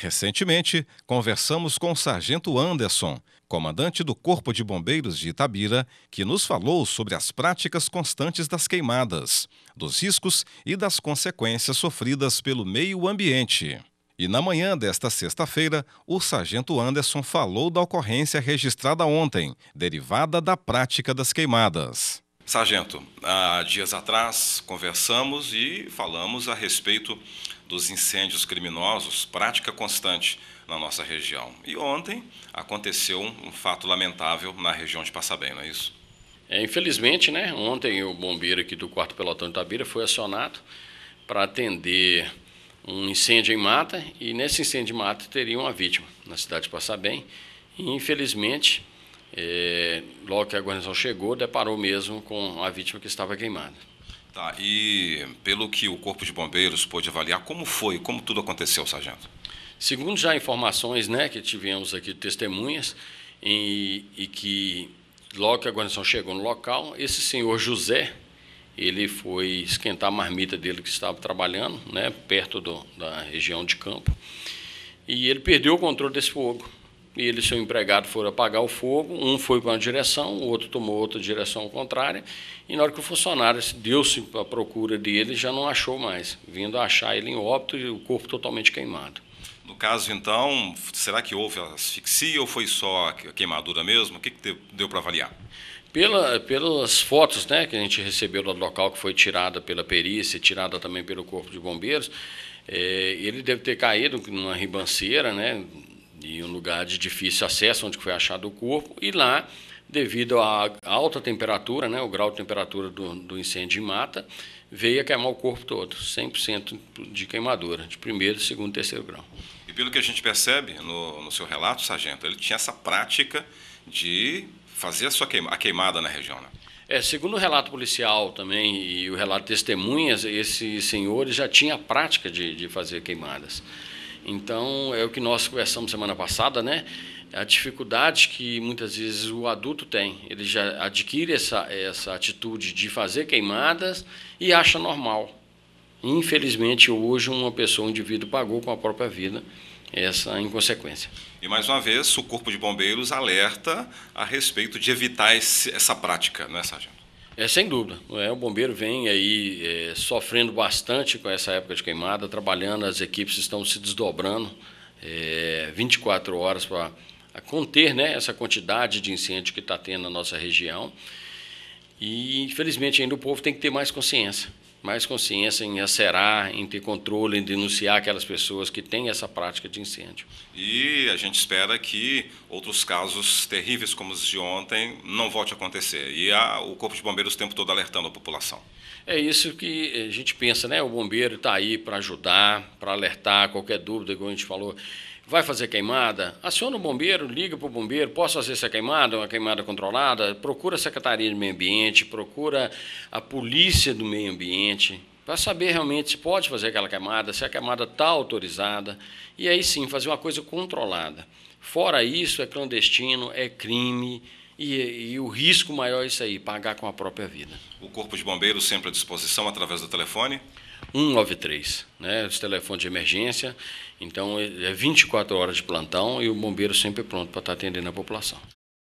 Recentemente, conversamos com o Sargento Anderson, comandante do Corpo de Bombeiros de Itabira, que nos falou sobre as práticas constantes das queimadas, dos riscos e das consequências sofridas pelo meio ambiente. E na manhã desta sexta-feira, o Sargento Anderson falou da ocorrência registrada ontem, derivada da prática das queimadas. Sargento, há dias atrás conversamos e falamos a respeito dos incêndios criminosos, prática constante na nossa região. E ontem aconteceu um fato lamentável na região de Passabém, não é isso? É, infelizmente, né? Ontem o bombeiro aqui do quarto pelotão de Tabira foi acionado para atender um incêndio em mata e nesse incêndio em mata teria uma vítima na cidade de Passabém. E, infelizmente, é, logo que a guarnição chegou, deparou mesmo com a vítima que estava queimada. Tá, e pelo que o Corpo de Bombeiros pôde avaliar, como foi, como tudo aconteceu, sargento? Segundo já informações né, que tivemos aqui de testemunhas, e, e que logo que a guarnição chegou no local, esse senhor José, ele foi esquentar a marmita dele que estava trabalhando, né, perto do, da região de campo, e ele perdeu o controle desse fogo e ele e seu empregado foram apagar o fogo, um foi para uma direção, o outro tomou outra direção contrária, e na hora que o funcionário deu-se à procura dele, já não achou mais, vindo a achar ele em óbito e o corpo totalmente queimado. No caso, então, será que houve asfixia ou foi só queimadura mesmo? O que, que deu para avaliar? Pela, pelas fotos né, que a gente recebeu do local, que foi tirada pela perícia, tirada também pelo Corpo de Bombeiros, é, ele deve ter caído numa ribanceira, né, em um lugar de difícil acesso onde foi achado o corpo e lá devido à alta temperatura, né, o grau de temperatura do, do incêndio em mata, veio a queimar o corpo todo, 100% de queimadura, de primeiro, segundo, terceiro grau. E pelo que a gente percebe no, no seu relato, sargento, ele tinha essa prática de fazer a sua queima, a queimada na região, né? É, segundo o relato policial também e o relato de testemunhas, esses senhores já tinham a prática de, de fazer queimadas. Então, é o que nós conversamos semana passada, né? A dificuldade que muitas vezes o adulto tem. Ele já adquire essa, essa atitude de fazer queimadas e acha normal. Infelizmente, hoje, uma pessoa, um indivíduo, pagou com a própria vida essa inconsequência. E mais uma vez, o Corpo de Bombeiros alerta a respeito de evitar esse, essa prática, não é, Sargento? É, sem dúvida. É, o bombeiro vem aí é, sofrendo bastante com essa época de queimada, trabalhando, as equipes estão se desdobrando é, 24 horas para conter né, essa quantidade de incêndio que está tendo na nossa região. E, infelizmente, ainda o povo tem que ter mais consciência mais consciência em acerar, em ter controle, em denunciar aquelas pessoas que têm essa prática de incêndio. E a gente espera que outros casos terríveis como os de ontem não volte a acontecer. E a, o Corpo de Bombeiros o tempo todo alertando a população. É isso que eh, a gente pensa, né? O bombeiro está aí para ajudar, para alertar, qualquer dúvida, como a gente falou vai fazer queimada, aciona o bombeiro, liga para o bombeiro, posso fazer essa queimada, uma queimada controlada, procura a Secretaria do Meio Ambiente, procura a Polícia do Meio Ambiente, para saber realmente se pode fazer aquela queimada, se a queimada está autorizada, e aí sim fazer uma coisa controlada. Fora isso, é clandestino, é crime, e, e, o risco maior é isso aí, pagar com a própria vida. O Corpo de Bombeiros sempre à disposição através do telefone? 193, né? Os telefones de emergência. Então, é 24 é horas de plantão e o bombeiro sempre pronto para estar tá atendendo a população.